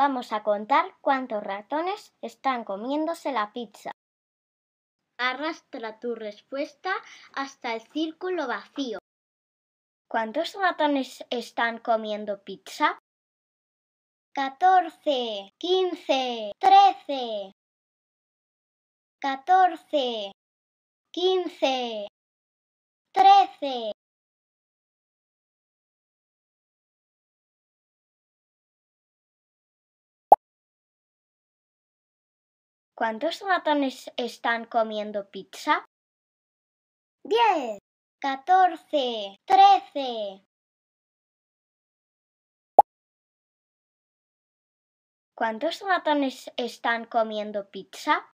Vamos a contar cuántos ratones están comiéndose la pizza. Arrastra tu respuesta hasta el círculo vacío. ¿Cuántos ratones están comiendo pizza? 14, 15, 13. 14, 15, 13. ¿Cuántos ratones están comiendo pizza? Diez, catorce, trece. ¿Cuántos ratones están comiendo pizza?